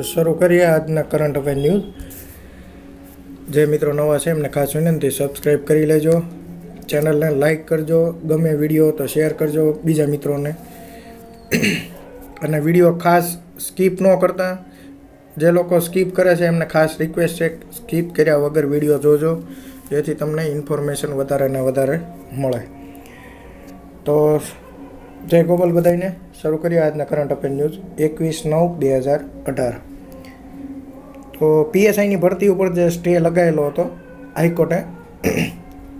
તો શરૂ કરીએ આજના કરંટ અફેર ન્યૂઝ જે મિત્રો નવા છે એમને ખાસ વિનંતી સબસ્ક્રાઈબ કરી લેજો ચેનલને લાઇક કરજો ગમે વિડીયો તો શેર કરજો બીજા મિત્રોને અને વિડીયો ખાસ સ્કીપ ન કરતા જે લોકો સ્કીપ કરે છે એમને ખાસ રિક્વેસ્ટ છે સ્કીપ કર્યા વગર વિડીયો જોજો જેથી તમને ઇન્ફોર્મેશન વધારે ને વધારે મળે તો જય ગોપાલ બધાને શરૂ કરીએ આજના કરંટ અફેર ન્યૂઝ એકવીસ નવ બે હજાર અઢાર તો પીએસઆઈની ભરતી ઉપર જે સ્ટે લગાવેલો હતો હાઈકોર્ટે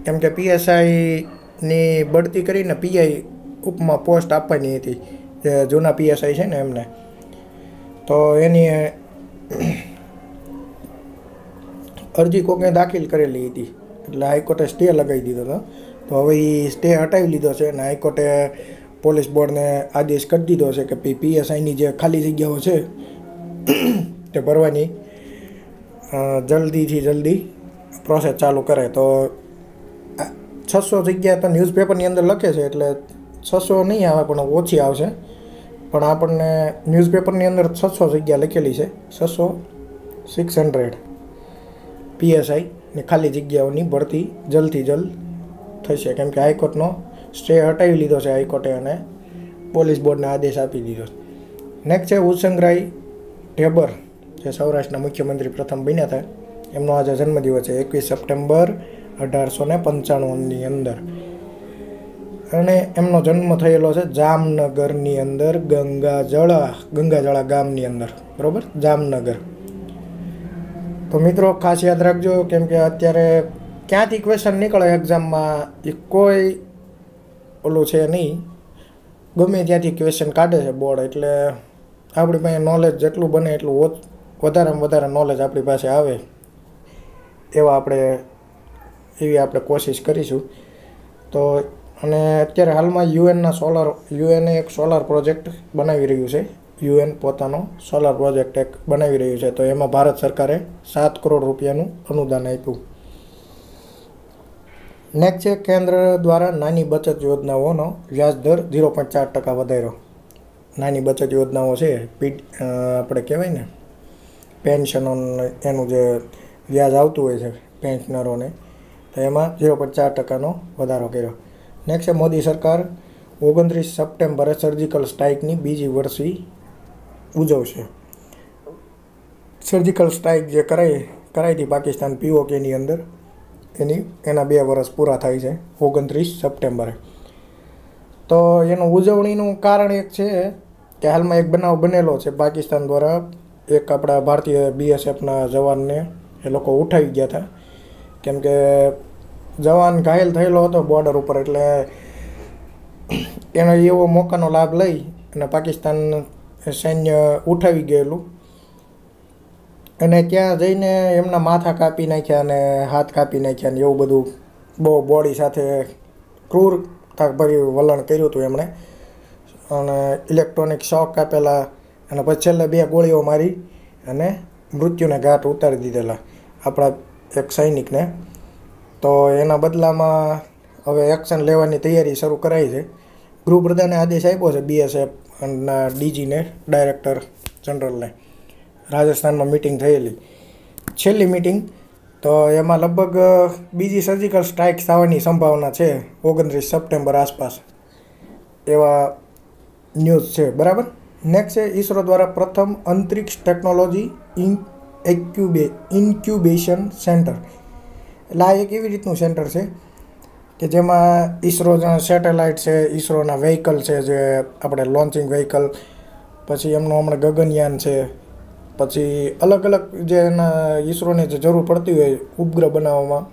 કેમ કે પીએસઆઈની બઢતી કરીને પીઆઈ ઉપમાં પોસ્ટ આપવાની હતી જે જૂના પીએસઆઈ છે ને એમને તો એની અરજી કોકને દાખિલ કરેલી હતી એટલે હાઈકોર્ટે સ્ટે લગાવી દીધો હતો તો હવે એ સ્ટે હટાવી લીધો છે અને હાઈકોર્ટે પોલીસ બોર્ડને આદેશ કરી દીધો છે કે પી પીએસઆઈની જે ખાલી જગ્યાઓ છે તે ભરવાની જલ્દીથી જલ્દી પ્રોસેસ ચાલુ કરે તો છસો જગ્યા તો ન્યૂઝપેપરની અંદર લખે છે એટલે છસો નહીં આવે પણ ઓછી આવશે પણ આપણને ન્યૂઝપેપરની અંદર છસો જગ્યા લખેલી છે છસો સિક્સ હંડ્રેડ પીએસઆઈ ને ખાલી જગ્યાઓની ભરતી જલ્દથી જલ્દ થશે કેમ કે હાઈકોર્ટનો સ્ટે હટાવી લીધો છે હાઈકોર્ટે અને પોલીસ બોર્ડને આદેશ આપી દીધો છે નેક્સ્ટ છે ઉસંગરાય ઢેબર જે સૌરાષ્ટ્રના મુખ્યમંત્રી પ્રથમ બન્યા હતા એમનો આજે જન્મદિવસ છે એકવીસ સપ્ટેમ્બર અઢારસો ને પંચાણુંની અંદર અને એમનો જન્મ થયેલો છે જામનગરની અંદર ગંગાજળા ગંગાજળા ગામની અંદર બરાબર જામનગર તો મિત્રો ખાસ યાદ રાખજો કેમ કે અત્યારે ક્યાંથી ક્વેશ્ચન નીકળે એક્ઝામમાં એ કોઈ ઓલું છે નહીં ગમે ત્યાંથી ક્વેશ્ચન કાઢે છે બોર્ડ એટલે આપણી પાસે નોલેજ જેટલું બને એટલું વધારેમાં વધારે નોલેજ આપણી પાસે આવે એવા આપણે એવી આપણે કોશિશ કરીશું તો અને અત્યારે હાલમાં યુએનના સોલાર યુએનએ એક સોલાર પ્રોજેક્ટ બનાવી રહ્યું છે યુએન પોતાનો સોલાર પ્રોજેક્ટ એક બનાવી રહ્યું છે તો એમાં ભારત સરકારે સાત કરોડ રૂપિયાનું અનુદાન આપ્યું નેક્સ્ટ છે કેન્દ્ર દ્વારા નાની બચત યોજનાઓનો વ્યાજદર ઝીરો પોઈન્ટ ચાર ટકા વધાર્યો નાની બચત યોજનાઓ છે પીટ આપણે કહેવાય ને પેન્શનોને એનું જે વ્યાજ આવતું હોય છે પેન્શનરોને તો એમાં ઝીરો પોઈન્ટ ચાર ટકાનો વધારો કર્યો નેક્સ્ટ મોદી સરકાર ઓગણત્રીસ સપ્ટેમ્બરે સર્જિકલ સ્ટ્રાઇકની બીજી વર્ષી ઉજવશે સર્જિકલ સ્ટ્રાઇક જે કરાઈ કરાઈ હતી પાકિસ્તાન પીઓકેની અંદર એની એના બે વર્ષ પૂરા થાય છે ઓગણત્રીસ સપ્ટેમ્બરે તો એનું ઉજવણીનું કારણ એક છે કે હાલમાં એક બનાવ બનેલો છે પાકિસ્તાન દ્વારા એક આપણા ભારતીય બીએસએફના જવાનને એ લોકો ઉઠાવી ગયા હતા કેમકે જવાન ઘાયલ થયેલો હતો બોર્ડર ઉપર એટલે એનો એવો મોકાનો લાભ લઈ અને પાકિસ્તાન સૈન્ય ઉઠાવી ગયેલું અને ત્યાં જઈને એમના માથા કાપી નાખ્યા અને હાથ કાપી નાખ્યા ને એવું બધું બહુ બોડી સાથે ક્રૂર ભર્યું વલણ કર્યું હતું એમણે અને ઇલેક્ટ્રોનિક શોક કાપેલા અને પછી છેલ્લે બે ગોળીઓ મારી અને મૃત્યુને ઘાટ ઉતારી દીધેલા આપણા એક સૈનિકને તો એના બદલામાં હવે એક્શન લેવાની તૈયારી શરૂ કરાઈ છે ગૃહપ્રધાને આદેશ આપ્યો છે બીએસએફ અને ડીજીને ડાયરેક્ટર જનરલને રાજસ્થાનમાં મિટિંગ થયેલી છેલ્લી મિટિંગ તો એમાં લગભગ બીજી સર્જિકલ સ્ટ્રાઇક થવાની સંભાવના છે ઓગણત્રીસ સપ્ટેમ્બર આસપાસ એવા ન્યૂઝ છે બરાબર નેક્સ્ટ છે ઇસરો દ્વારા પ્રથમ અંતરિક્ષ ટેકનોલોજી ઇન એક્યુબે ઇન્ક્યુબેશન સેન્ટર એટલે આ એક એવી રીતનું સેન્ટર છે કે જેમાં ઇસરોના સેટેલાઇટ છે ઇસરોના વ્હીકલ છે જે આપણે લોન્ચિંગ વ્હીકલ પછી એમનું હમણાં ગગનયાન છે પછી અલગ અલગ જે એના ઇસરોને જે જરૂર પડતી હોય ઉપગ્રહ બનાવવામાં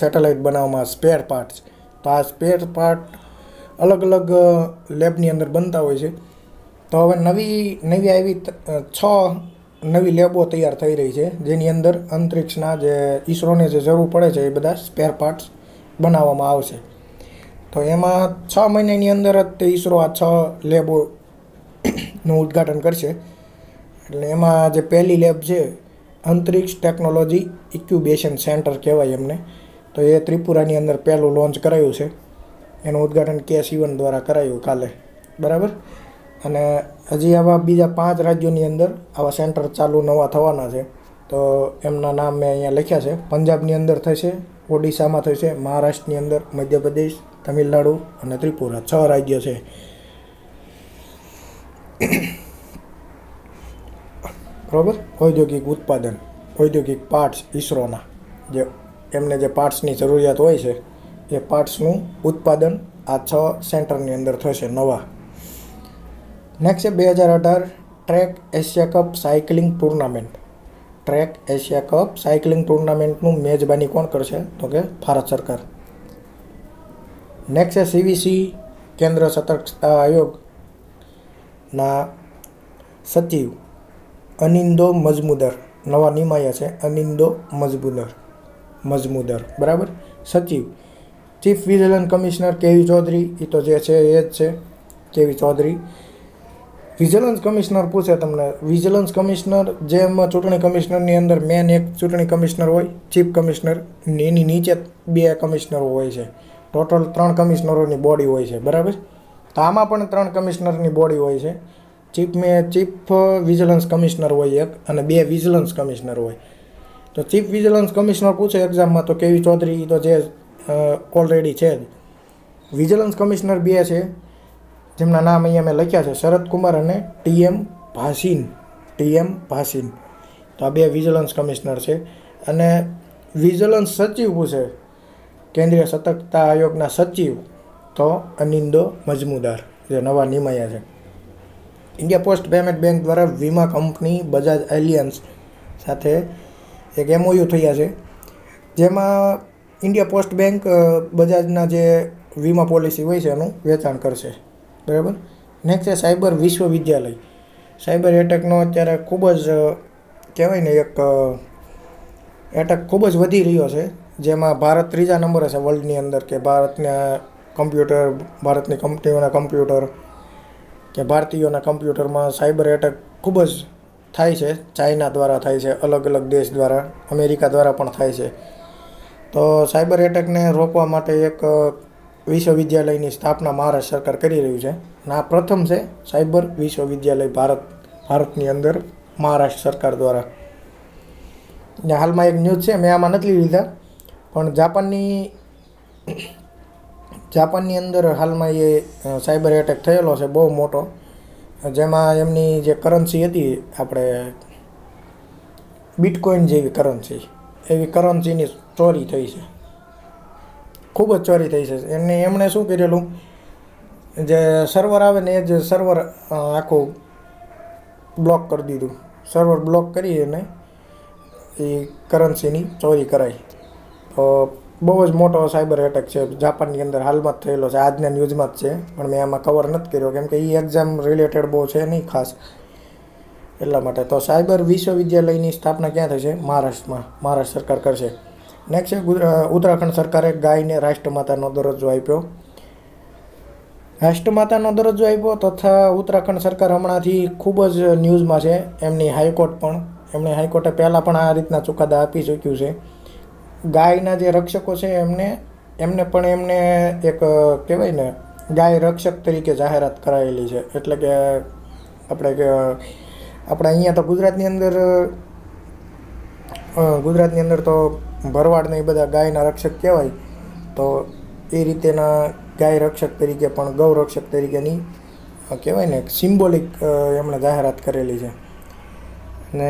સેટેલાઇટ બનાવવામાં સ્પેર પાર્ટ્સ તો આ સ્પેર પાર્ટ અલગ અલગ લેબની અંદર બનતા હોય છે તો હવે નવી નવી આવી છ નવી લેબો તૈયાર થઈ રહી છે જેની અંદર અંતરિક્ષના જે ઈસરોને જે જરૂર પડે છે એ બધા સ્પેર પાર્ટ્સ બનાવવામાં આવશે તો એમાં છ મહિનાની અંદર જ તે ઈસરો આ છ લેબોનું ઉદ્ઘાટન કરશે એટલે એમાં જે પહેલી લેબ છે અંતરિક્ષ ટેકનોલોજી ઇક્યુબેશન સેન્ટર કહેવાય એમને તો એ ત્રિપુરાની અંદર પહેલું લોન્ચ કરાયું છે એનું ઉદ્ઘાટન કે સીવન દ્વારા કરાયું કાલે બરાબર અને હજી આવા બીજા પાંચ રાજ્યોની અંદર આવા સેન્ટર ચાલુ નવા થવાના છે તો એમના નામ મેં અહીંયા લખ્યા છે પંજાબની અંદર થશે ઓડિશામાં થશે મહારાષ્ટ્રની અંદર મધ્યપ્રદેશ તમિલનાડુ અને ત્રિપુરા છ રાજ્યો છે બરાબર ઔદ્યોગિક ઉત્પાદન ઔદ્યોગિક પાર્ટ્સ ઈસરોના જે એમને જે પાર્ટ્સની જરૂરિયાત હોય છે એ પાર્ટ્સનું ઉત્પાદન આ છ સેન્ટરની અંદર થશે નવા નેક્સ્ટ છે બે હજાર અઢાર track Asia cup cycling tournament track Asia cup cycling ટુર્નામેન્ટનું મેજબાની કોણ કરશે તો કે ભારત સરકાર નેક્સ્ટ છે સીવીસી કેન્દ્ર સતર્કતા આયોગના સચિવ અનિંદો મજમુદર નવા નિમાયા છે અનિંદો મજમુદર મજમુદર બરાબર સચિવ ચીફ વિજિલન્સ કમિશનર કેવી ચૌધરી એ તો જે છે એ જ છે કેવી ચૌધરી વિજિલન્સ કમિશનર પૂછે તમને વિજિલન્સ કમિશનર જેમ ચૂંટણી કમિશનરની અંદર મેન એક ચૂંટણી કમિશનર હોય ચીફ કમિશનર એની નીચે બે કમિશનરો હોય છે ટોટલ ત્રણ કમિશનરોની બોડી હોય છે બરાબર તો આમાં પણ ત્રણ કમિશનરની બોડી હોય છે ચીફ મે ચીફ વિજિલન્સ કમિશનર હોય એક અને બે વિજિલન્સ કમિશનર હોય તો ચીફ વિજિલન્સ કમિશનર પૂછે એક્ઝામમાં તો કેવી ચૌધરી તો જે ઓલરેડી છે જ વિજિલન્સ કમિશનર બે છે જેમના નામ અહીંયા મેં લખ્યા છે શરદ કુમાર અને ટીએમ ભાસીન ટીએમ ભાસીન તો આ બે વિજિલન્સ કમિશનર છે અને વિજિલન્સ સચિવ શું છે કેન્દ્રીય સતર્કતા આયોગના સચિવ તો અનિંદો મજમુદાર જે નવા નિમાયા છે ઇન્ડિયા પોસ્ટ પેમેન્ટ બેંક દ્વારા વીમા કંપની બજાજ એલિયન્સ સાથે એક એમઓયુ થયા છે જેમાં ઇન્ડિયા પોસ્ટ બેંક બજાજના જે વીમા પોલિસી હોય છે એનું વેચાણ કરશે બરાબર નેક્સ્ટ છે સાયબર વિશ્વવિદ્યાલય સાયબર એટેકનો અત્યારે ખૂબ જ કહેવાય ને એક એટેક ખૂબ જ વધી રહ્યો છે જેમાં ભારત ત્રીજા નંબરે છે વર્લ્ડની અંદર કે ભારતના કમ્પ્યુટર ભારતની કંપનીઓના કમ્પ્યુટર કે ભારતીયોના કમ્પ્યુટરમાં સાયબર એટેક ખૂબ જ થાય છે ચાઇના દ્વારા થાય છે અલગ અલગ દેશ દ્વારા અમેરિકા દ્વારા પણ થાય છે તો સાયબર એટેકને રોકવા માટે એક વિશ્વવિદ્યાલયની સ્થાપના મહારાષ્ટ્ર સરકાર કરી રહ્યું છે અને આ પ્રથમ છે સાયબર વિશ્વવિદ્યાલય ભારત ભારતની અંદર મહારાષ્ટ્ર સરકાર દ્વારા ને હાલમાં એક ન્યૂઝ છે મેં આમાં નથી લીધા પણ જાપાનની જાપાનની અંદર હાલમાં એ સાયબર એટેક થયેલો છે બહુ મોટો જેમાં એમની જે કરન્સી હતી આપણે બિટકોઇન જેવી કરન્સી એવી કરન્સીની ચોરી થઈ છે ખૂબ જ ચોરી થઈ છે એમને એમણે શું કરેલું જે સર્વર આવે ને એ જ સર્વર આખું બ્લોક કરી દીધું સર્વર બ્લોક કરી અને એ કરન્સીની ચોરી કરાઈ તો બહુ જ મોટો સાયબર એટેક છે જાપાનની અંદર હાલમાં જ થયેલો છે આજના ન્યૂઝમાં જ છે પણ મેં આમાં કવર નથી કર્યો કેમ કે એ એક્ઝામ રિલેટેડ બહુ છે નહીં ખાસ એટલા માટે તો સાયબર વિશ્વવિદ્યાલયની સ્થાપના ક્યાં થશે મહારાષ્ટ્રમાં મહારાષ્ટ્ર સરકાર કરશે નેક્સ્ટ છે ઉત્તરાખંડ સરકારે ગાયને રાષ્ટ્રમાતાનો દરજ્જો આપ્યો રાષ્ટ્રમાતાનો દરજ્જો આપ્યો તથા ઉત્તરાખંડ સરકાર હમણાંથી ખૂબ જ ન્યૂઝમાં છે એમની હાઈકોર્ટ પણ એમણે હાઈકોર્ટે પહેલાં પણ આ રીતના ચુકાદા આપી ચૂક્યું છે ગાયના જે રક્ષકો છે એમને એમને પણ એમને એક કહેવાય ને ગાય રક્ષક તરીકે જાહેરાત કરાયેલી છે એટલે કે આપણે કે આપણે અહીંયા તો ગુજરાતની અંદર ગુજરાતની અંદર તો ભરવાડને એ બધા ગાયના રક્ષક કહેવાય તો એ રીતેના ગાય રક્ષક તરીકે પણ ગૌરક્ષક તરીકેની કહેવાય ને સિમ્બોલિક એમણે જાહેરાત કરેલી છે ને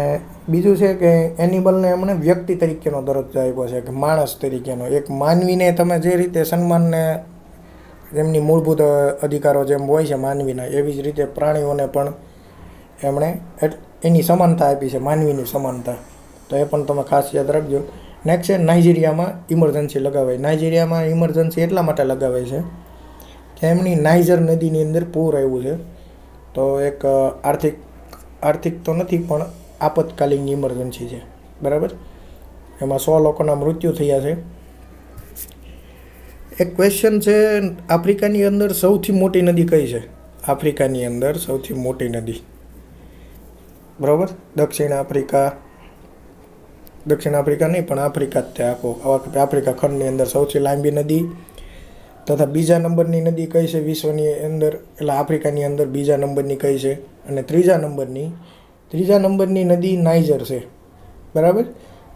બીજું છે કે એનિમલને એમણે વ્યક્તિ તરીકેનો દરજ્જો આપ્યો છે કે માણસ તરીકેનો એક માનવીને તમે જે રીતે સન્માનને એમની મૂળભૂત અધિકારો જેમ હોય છે માનવીના એવી જ રીતે પ્રાણીઓને પણ એમણે એની સમાનતા આપી છે માનવીની સમાનતા તો એ પણ તમે ખાસ યાદ રાખજો નેક્સ્ટ છે નાઇજીરિયામાં ઇમરજન્સી લગાવાય નાઇજીરિયામાં ઇમરજન્સી એટલા માટે લગાવાય છે કે એમની નાઇજર નદીની અંદર પૂર આવ્યું છે તો એક આર્થિક આર્થિક તો નથી પણ આપતકાલીન ઇમરજન્સી છે બરાબર એમાં સો લોકોના મૃત્યુ થયા છે એક ક્વેશ્ચન છે આફ્રિકાની અંદર સૌથી મોટી નદી કઈ છે આફ્રિકાની અંદર સૌથી મોટી નદી બરાબર દક્ષિણ આફ્રિકા દક્ષિણ આફ્રિકા નહીં પણ આફ્રિકા જ તે આખો આફ્રિકા ખંડની અંદર સૌથી લાંબી નદી તથા બીજા નંબરની નદી કઈ છે વિશ્વની અંદર એટલે આફ્રિકાની અંદર બીજા નંબરની કઈ છે અને ત્રીજા નંબરની ત્રીજા નંબરની નદી નાઇજર છે બરાબર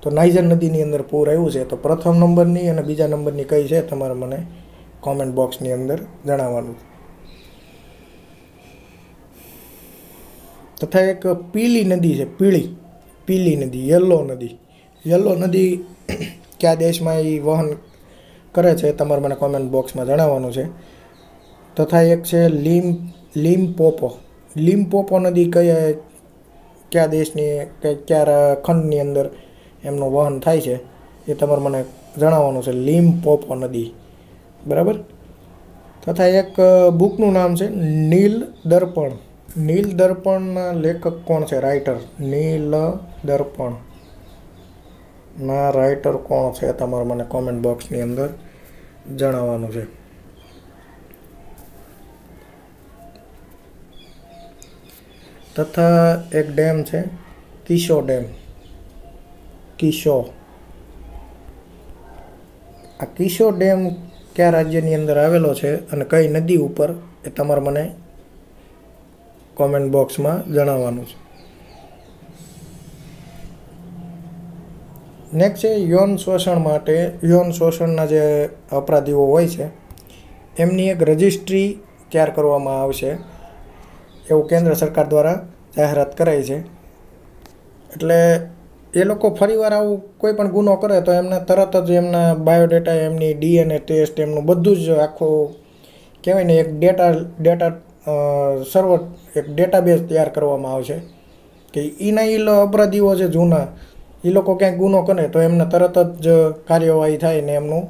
તો નાઇજર નદીની અંદર પૂર આવ્યું છે તો પ્રથમ નંબરની અને બીજા નંબરની કઈ છે તમારે મને કોમેન્ટ બોક્સની અંદર જણાવવાનું તથા એક પીલી નદી છે પીળી પીલી નદી યલો નદી યલો નદી કયા દેશમાં એ વહન કરે છે તમારે મને કોમેન્ટ બોક્સમાં જણાવવાનું છે તથા એક છે લીમ લીમ પોપો લીમ પોપો નદી કયા કયા દેશની કે કયા ખંડની અંદર એમનું વહન થાય છે એ તમારે મને જણાવવાનું છે લીમ પોપો નદી બરાબર તથા એક બુકનું નામ છે નીલ દર્પણ નીલ દર્પણના લેખક કોણ છે રાઇટર નીલ દર્પણ ના રાઇટર કોણ છે તમારે મને કોમેન્ટ બોક્સની અંદર જણાવવાનું છે તથા એક ડેમ છે કિશો ડેમ કિશો આ કિશો ડેમ કયા રાજ્યની અંદર આવેલો છે અને કઈ નદી ઉપર એ તમારે મને કોમેન્ટ બોક્સમાં જણાવવાનું છે નેક્સ્ટ છે યૌન શોષણ માટે યૌન શોષણના જે અપરાધીઓ હોય છે એમની એક રજિસ્ટ્રી તૈયાર કરવામાં આવશે એવું કેન્દ્ર સરકાર દ્વારા જાહેરાત કરાઈ છે એટલે એ લોકો ફરીવાર આવું કોઈ પણ ગુનો કરે તો એમને તરત જ એમના બાયોડેટા એમની ડીએનએ ટેસ્ટ એમનું બધું જ આખું કહેવાય ને એક ડેટા ડેટા સર્વર એક ડેટાબેઝ તૈયાર કરવામાં આવશે કે એના એ અપરાધીઓ છે જૂના એ લોકો ક્યાંક ગુનો કરે તો એમને તરત જ કાર્યવાહી થાય ને એમનું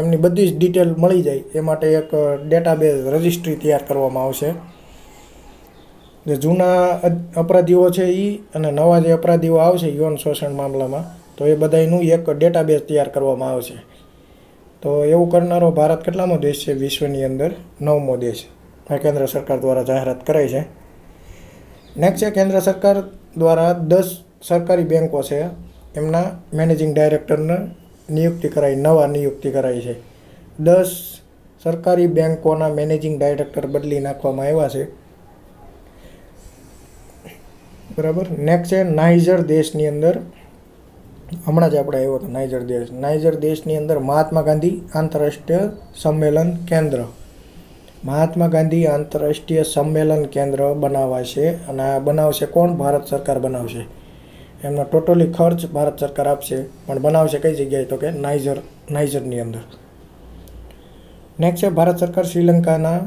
એમની બધી જ ડિટેલ મળી જાય એ માટે એક ડેટાબેઝ રજિસ્ટ્રી તૈયાર કરવામાં આવશે જે જૂના અપરાધીઓ છે એ અને નવા જે અપરાધીઓ આવશે યૌન શોષણ મામલામાં તો એ બધાનું એક ડેટાબેઝ તૈયાર કરવામાં આવશે તો એવું કરનારો ભારત કેટલામો દેશ છે વિશ્વની અંદર નવમો દેશ કેન્દ્ર સરકાર દ્વારા જાહેરાત કરાઈ છે નેક્સ્ટ છે કેન્દ્ર સરકાર દ્વારા દસ સરકારી બેન્કો છે એમના મેનેજિંગ ડાયરેક્ટરને નિયુક્તિ કરાઈ નવા નિયુક્તિ કરાઈ છે દસ સરકારી બેન્કોના મેનેજિંગ ડાયરેક્ટર બદલી નાખવામાં આવ્યા છે બરાબર નેક્સ્ટ છે નાઇજર દેશની અંદર હમણાં જ આપણે આવ્યો હતો નાઇજર દેશ નાઇજર દેશની અંદર મહાત્મા ગાંધી આંતરરાષ્ટ્રીય સંમેલન કેન્દ્ર મહાત્મા ગાંધી આંતરરાષ્ટ્રીય સંમેલન કેન્દ્ર બનાવાશે અને આ બનાવશે કોણ ભારત સરકાર બનાવશે એમનો ટોટલી ખર્ચ ભારત સરકાર આપશે પણ બનાવશે કઈ જગ્યાએ તો કે નાઇજર નાઇજરની અંદર નેક્સ્ટ છે ભારત સરકાર શ્રીલંકાના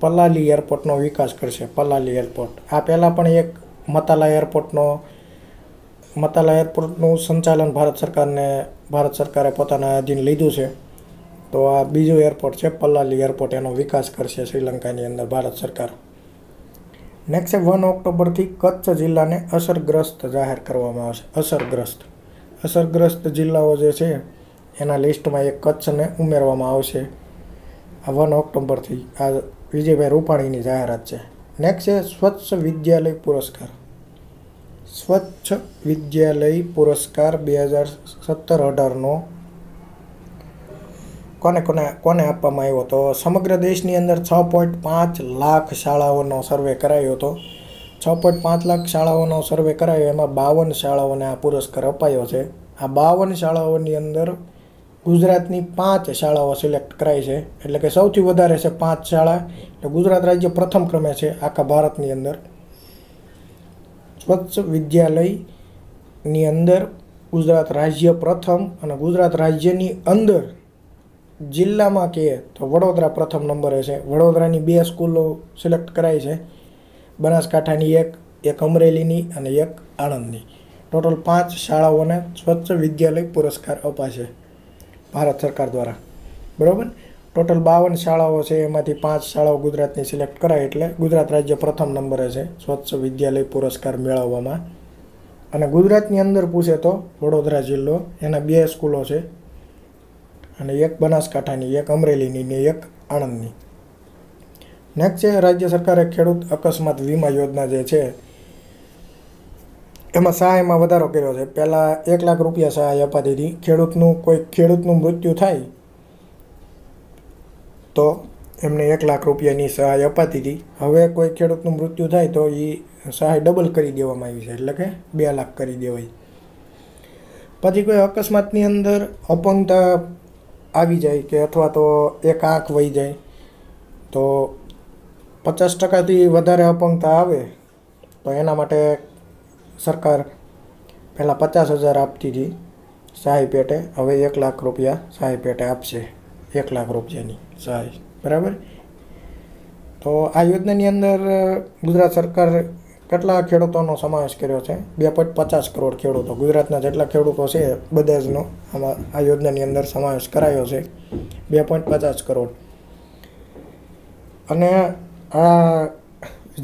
પલાલી એરપોર્ટનો વિકાસ કરશે પલાલી એરપોર્ટ આ પહેલાં પણ એક મતાલા એરપોર્ટનો મતાલા એરપોર્ટનું સંચાલન ભારત સરકારને ભારત સરકારે પોતાના અધીન લીધું છે તો આ બીજું એરપોર્ટ છે પલ્લાલી એરપોર્ટ એનો વિકાસ કરશે શ્રીલંકાની અંદર ભારત સરકાર નેક્સ્ટ વન ઓક્ટોબરથી કચ્છ જિલ્લાને અસરગ્રસ્ત જાહેર કરવામાં આવશે અસરગ્રસ્ત અસરગ્રસ્ત જિલ્લાઓ જે છે એના લિસ્ટમાં એ કચ્છને ઉમેરવામાં આવશે આ વન ઓક્ટોબરથી આ વિજયભાઈ રૂપાણીની જાહેરાત છે નેક્સ્ટ છે સ્વચ્છ વિદ્યાલય પુરસ્કાર સ્વચ્છ વિદ્યાલય પુરસ્કાર બે હજાર સત્તર અઢારનો કોને કોને કોને આપવામાં આવ્યો હતો સમગ્ર દેશની અંદર છ પોઈન્ટ પાંચ લાખ શાળાઓનો સર્વે કરાયો હતો છ પોઈન્ટ પાંચ લાખ શાળાઓનો સર્વે કરાયો એમાં બાવન શાળાઓને આ પુરસ્કાર અપાયો છે આ બાવન શાળાઓની અંદર ગુજરાતની પાંચ શાળાઓ સિલેક્ટ કરાઈ છે એટલે કે સૌથી વધારે છે પાંચ શાળા એટલે ગુજરાત રાજ્ય પ્રથમ ક્રમે છે આખા ભારતની અંદર સ્વચ્છ વિદ્યાલયની અંદર ગુજરાત રાજ્ય પ્રથમ અને ગુજરાત રાજ્યની અંદર જિલ્લામાં કહીએ તો વડોદરા પ્રથમ નંબરે છે વડોદરાની બે સ્કૂલો સિલેક્ટ કરાઈ છે બનાસકાંઠાની એક એક અમરેલીની અને એક આણંદની ટોટલ પાંચ શાળાઓને સ્વચ્છ વિદ્યાલય પુરસ્કાર અપાશે ભારત સરકાર દ્વારા બરાબર ટોટલ બાવન શાળાઓ છે એમાંથી પાંચ શાળાઓ ગુજરાતની સિલેક્ટ કરાય એટલે ગુજરાત રાજ્ય પ્રથમ નંબરે છે સ્વચ્છ વિદ્યાલય પુરસ્કાર મેળવવામાં અને ગુજરાતની અંદર પૂછે તો વડોદરા જિલ્લો એના બે સ્કૂલો છે અને એક બનાસકાંઠાની એક અમરેલીની ને એક આણંદની નેક્સ્ટ છે રાજ્ય સરકારે ખેડૂત અકસ્માત વીમા યોજના જે છે એમાં સહાયમાં વધારો કર્યો છે પહેલાં એક લાખ રૂપિયા સહાય અપાતી હતી ખેડૂતનું કોઈ ખેડૂતનું મૃત્યુ થાય તો એમને એક લાખ રૂપિયાની સહાય અપાતી હતી હવે કોઈ ખેડૂતનું મૃત્યુ થાય તો એ સહાય ડબલ કરી દેવામાં આવી છે એટલે કે બે લાખ કરી દેવાય પછી કોઈ અકસ્માતની અંદર અપંગતા આવી જાય કે અથવા તો એક આંખ વહી જાય તો પચાસ ટકાથી વધારે અપંગતા આવે તો એના માટે સરકાર પહેલાં પચાસ હજાર આપતી હતી સહાય પેટે હવે એક લાખ રૂપિયા સહાય પેટે આપશે એક લાખ રૂપિયાની સહાય બરાબર તો આ યોજનાની અંદર ગુજરાત સરકાર કેટલા ખેડૂતોનો સમાવેશ કર્યો છે બે પોઈન્ટ પચાસ કરોડ ખેડૂતો ગુજરાતના જેટલા ખેડૂતો છે બધા જનો આમાં આ યોજનાની અંદર સમાવેશ કરાયો છે બે પોઈન્ટ પચાસ કરોડ અને આ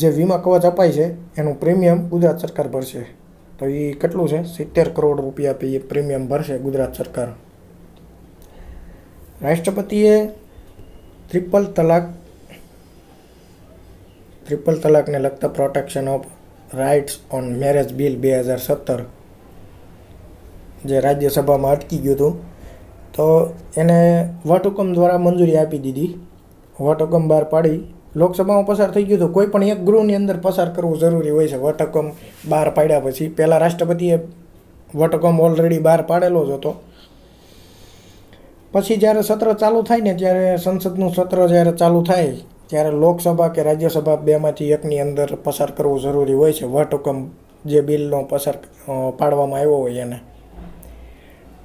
જે વીમા કવચ અપાય છે એનું પ્રીમિયમ ગુજરાત સરકાર ભરશે તો એ કેટલું છે સિત્તેર કરોડ રૂપિયા પે પ્રીમિયમ ભરશે ગુજરાત સરકાર રાષ્ટ્રપતિએ ત્રિપલ તલાક ત્રિપલ તલાકને લગતા protection of rights on marriage bill બે હજાર સત્તર જે રાજ્યસભામાં અટકી ગયું હતું તો એને વટહુકમ દ્વારા મંજૂરી આપી દીધી વટહુકમ બહાર પાડી લોકસભામાં પસાર થઈ ગયું હતું કોઈ પણ એક ગૃહની અંદર પસાર કરવું જરૂરી હોય છે વટહુકમ બહાર પાડ્યા પછી પહેલાં રાષ્ટ્રપતિએ વટહુકમ ઓલરેડી બહાર પાડેલો જ હતો પછી જ્યારે સત્ર ચાલુ થાય ને ત્યારે સંસદનું સત્ર જ્યારે ચાલુ થાય ત્યારે લોકસભા કે રાજ્યસભા બેમાંથી એકની અંદર પસાર કરવું જરૂરી હોય છે વટહુકમ જે બિલનો પસાર પાડવામાં આવ્યો હોય એને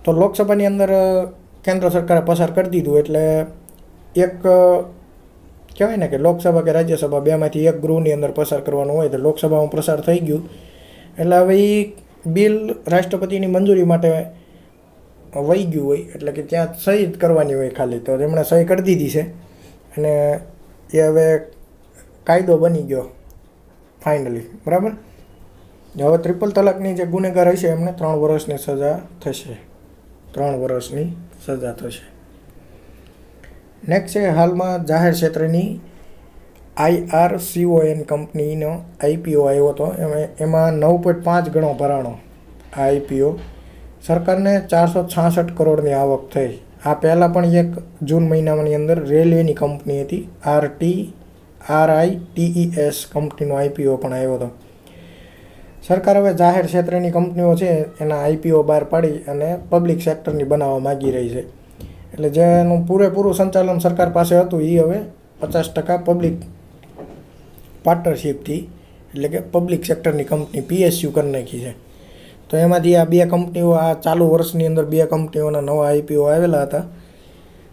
તો લોકસભાની અંદર કેન્દ્ર સરકારે પસાર કરી દીધું એટલે એક કહેવાય ને કે લોકસભા કે રાજ્યસભા બેમાંથી એક ગૃહની અંદર પસાર કરવાનું હોય તો લોકસભામાં પસાર થઈ ગયું એટલે હવે એ બિલ રાષ્ટ્રપતિની મંજૂરી માટે વહી ગયું હોય એટલે કે ત્યાં સહી કરવાની હોય ખાલી તો તેમણે સહી કરી દીધી છે અને એ હવે કાયદો બની ગયો ફાઇનલી બરાબર હવે ટ્રિપલ તલાકની જે ગુનેગાર હશે એમને ત્રણ વર્ષની સજા થશે ત્રણ વર્ષની સજા થશે નેક્સ્ટ છે હાલમાં જાહેર ક્ષેત્રની સીઓએન કંપનીનો આઈપીઓ આવ્યો હતો એમાં નવ પોઈન્ટ પાંચ ગણો ભરાણો આ આઈપીઓ સરકારને ચારસો છાસઠ કરોડની આવક થઈ આ પહેલાં પણ એક જૂન મહિનામાંની અંદર રેલવેની કંપની હતી આર આરટી આરઆઈ એસ કંપનીનો આઈપીઓ પણ આવ્યો હતો સરકાર હવે જાહેર ક્ષેત્રની કંપનીઓ છે એના આઈપીઓ બહાર પાડી અને પબ્લિક સેક્ટરની બનાવવા માગી રહી છે એટલે જેનું પૂરેપૂરું સંચાલન સરકાર પાસે હતું એ હવે પચાસ ટકા પબ્લિક પાર્ટનરશીપથી એટલે કે પબ્લિક સેક્ટરની કંપની પીએસયુ કરી નાખી છે તો એમાંથી આ બે કંપનીઓ આ ચાલુ વર્ષની અંદર બે કંપનીઓના નવા આઈપીઓ આવેલા હતા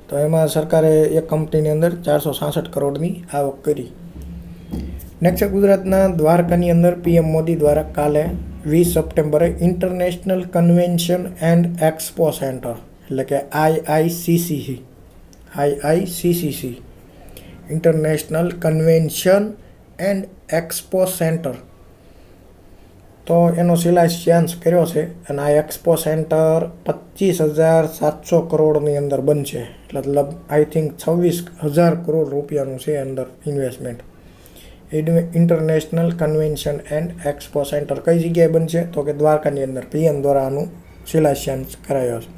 તો એમાં સરકારે એક કંપનીની અંદર ચારસો સાસઠ કરોડની આવક કરી નેક્સ્ટ ગુજરાતના દ્વારકાની અંદર પીએમ મોદી દ્વારા કાલે વીસ સપ્ટેમ્બરે international convention and expo centre એટલે કે IICC IICCC international convention and expo centre તો એનો શિલાન્યાસ કર્યો છે અને આ એક્સપો સેન્ટર પચીસ હજાર સાતસો કરોડની અંદર બનશે મતલબ આઈ થિંક છવ્વીસ હજાર કરોડ રૂપિયાનું છે અંદર investment international convention and expo centre કઈ જગ્યાએ બનશે તો કે દ્વારકાની અંદર પીએમ દ્વારા આનું શિલાન્યાસ કરાયો છે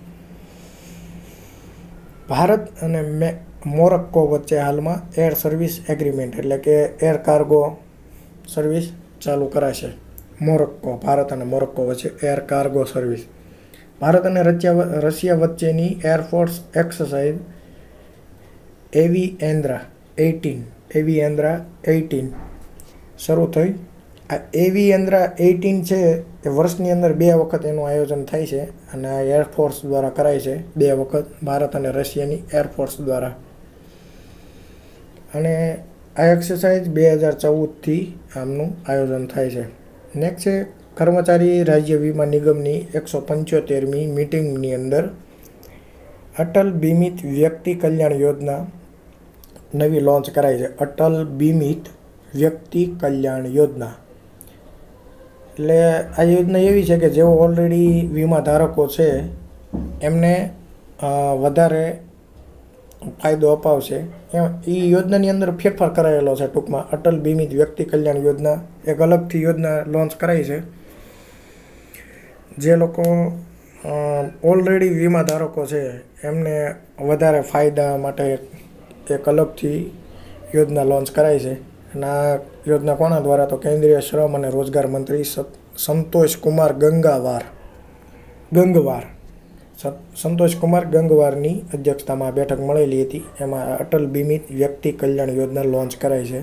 ભારત અને મે મોરક્કો વચ્ચે હાલમાં એર સર્વિસ એગ્રીમેન્ટ એટલે કે એર કાર્ગો સર્વિસ ચાલુ કરાશે મોરક્કો ભારત અને મોરક્કો વચ્ચે એર કાર્ગો સર્વિસ ભારત અને રશિયા રશિયા વચ્ચેની એરફોર્સ એક્સરસાઇઝ એવી એન્દ્રા એઇટીન એવી એન્દ્રા એઇટીન શરૂ થઈ આ એવી એન્દ્રા એઇટીન છે એ વર્ષની અંદર બે વખત એનું આયોજન થાય છે અને આ એરફોર્સ દ્વારા કરાય છે બે વખત ભારત અને રશિયાની એરફોર્સ દ્વારા અને આ એક્સરસાઇઝ બે હજાર ચૌદથી આમનું આયોજન થાય છે નેક્સ્ટ છે કર્મચારી રાજ્ય વીમા નિગમની એકસો પંચોતેરમી મિટિંગની અંદર અટલ બીમિત વ્યક્તિ કલ્યાણ યોજના નવી લોન્ચ કરાઈ છે અટલ બીમિત વ્યક્તિ કલ્યાણ યોજના એટલે આ યોજના એવી છે કે જેઓ ઓલરેડી વીમા ધારકો છે એમને વધારે ફાયદો અપાવશે એ યોજનાની અંદર ફેરફાર કરાયેલો છે ટૂંકમાં અટલ બીમિત વ્યક્તિ કલ્યાણ યોજના એક અલગથી યોજના લોન્ચ કરાઈ છે જે લોકો ઓલરેડી વીમા ધારકો છે એમને વધારે ફાયદા માટે એક અલગથી યોજના લોન્ચ કરાઈ છે અને આ યોજના કોના દ્વારા તો કેન્દ્રીય શ્રમ અને રોજગાર મંત્રી સંતોષ કુમાર ગંગાવાર ગંગવાર સંતોષ કુમાર ગંગવારની અધ્યક્ષતામાં બેઠક મળેલી હતી એમાં અટલ બીમિત વ્યક્તિ કલ્યાણ યોજના લોન્ચ કરાઈ છે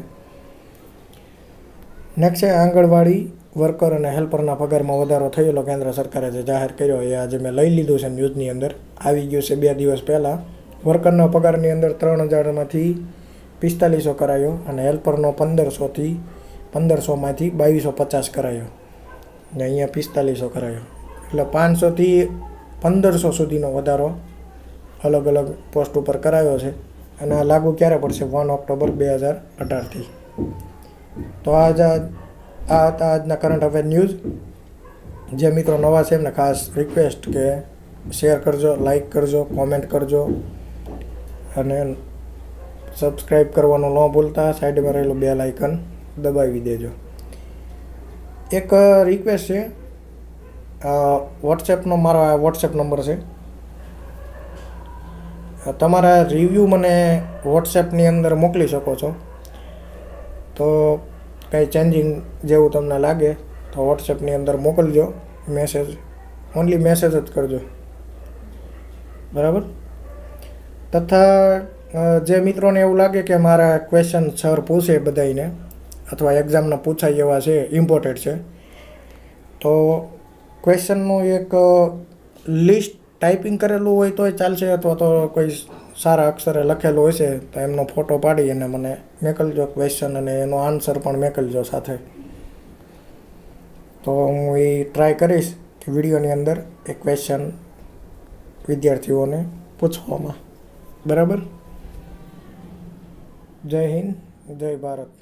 નેક્સ્ટ આંગણવાડી વર્કર અને હેલ્પરના પગારમાં વધારો થયેલો કેન્દ્ર સરકારે જે જાહેર કર્યો એ આજે મેં લઈ લીધું છે ન્યૂઝની અંદર આવી ગયું છે બે દિવસ પહેલાં વર્કરના પગારની અંદર ત્રણ હજારમાંથી પિસ્તાલીસો કરાયો અને હેલ્પરનો પંદરસોથી પંદરસોમાંથી બાવીસો પચાસ કરાયો ને અહીંયા પિસ્તાલીસો કરાયો એટલે પાંચસોથી પંદરસો સુધીનો વધારો અલગ અલગ પોસ્ટ ઉપર કરાયો છે અને આ લાગુ ક્યારે પડશે વન ઓક્ટોબર બે હજાર અઢારથી તો આજ આ હતા આજના કરંટ અફેર ન્યૂઝ જે મિત્રો નવા છે એમને ખાસ રિક્વેસ્ટ કે શેર કરજો લાઇક કરજો કોમેન્ટ કરજો અને સબસ્ક્રાઈબ કરવાનું ન ભૂલતા સાઈડમાં રહેલું બે લાઇકન દબાવી દેજો એક રિક્વેસ્ટ છે વોટ્સએપનો મારો આ વોટ્સએપ નંબર છે તમારા રિવ્યૂ મને વોટ્સએપની અંદર મોકલી શકો છો તો કંઈ ચેન્જિંગ જેવું તમને લાગે તો વોટ્સએપની અંદર મોકલજો મેસેજ ઓનલી મેસેજ જ કરજો બરાબર તથા જે મિત્રોને એવું લાગે કે મારા ક્વેશ્ચન સર પૂછે બધાને અથવા એક્ઝામના પૂછાય એવા છે ઇમ્પોર્ટેડ છે તો ક્વેશ્ચનનું એક લિસ્ટ ટાઈપિંગ કરેલું હોય તોય ચાલશે અથવા તો કોઈ સારા અક્ષરે લખેલું હશે તો એમનો ફોટો પાડી અને મને મેકલજો ક્વેશ્ચન અને એનો આન્સર પણ મેકલજો સાથે તો હું એ ટ્રાય કરીશ કે વિડીયોની અંદર એ ક્વેશ્ચન વિદ્યાર્થીઓને પૂછવામાં બરાબર જય હિન્દ જય ભારત